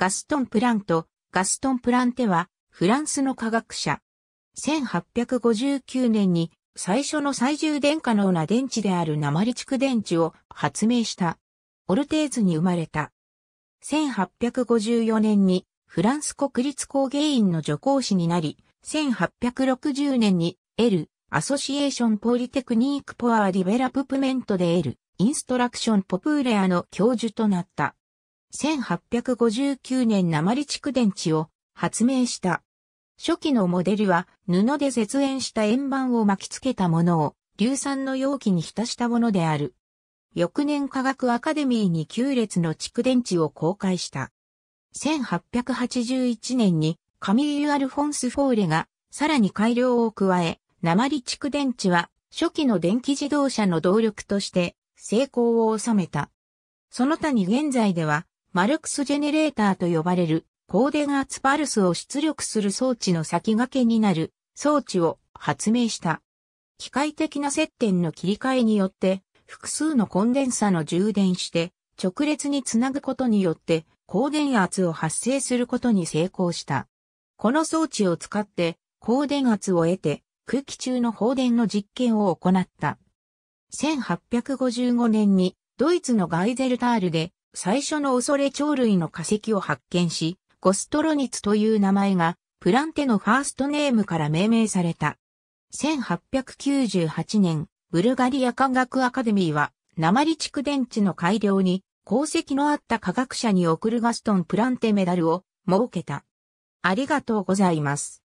ガストン・プラント、ガストン・プランテは、フランスの科学者。1859年に、最初の最充電可能な電池である鉛蓄電池を発明した。オルテーズに生まれた。1854年に、フランス国立工芸院の助講師になり、1860年に、L、アソシエーションポリテクニークポアーリベラププメントで L、インストラクションポプーレアの教授となった。1859年鉛蓄電池を発明した。初期のモデルは布で絶縁した円盤を巻きつけたものを硫酸の容器に浸したものである。翌年科学アカデミーに9列の蓄電池を公開した。1881年にカミーユ・アルフォンス・フォーレがさらに改良を加え、鉛蓄電池は初期の電気自動車の動力として成功を収めた。その他に現在ではマルクスジェネレーターと呼ばれる、高電圧パルスを出力する装置の先駆けになる装置を発明した。機械的な接点の切り替えによって、複数のコンデンサの充電して、直列につなぐことによって、高電圧を発生することに成功した。この装置を使って、高電圧を得て、空気中の放電の実験を行った。1855年に、ドイツのガイゼルタールで、最初の恐れ鳥類の化石を発見し、ゴストロニツという名前が、プランテのファーストネームから命名された。1898年、ブルガリア科学アカデミーは、鉛蓄電池の改良に、功績のあった科学者に贈るガストン・プランテメダルを設けた。ありがとうございます。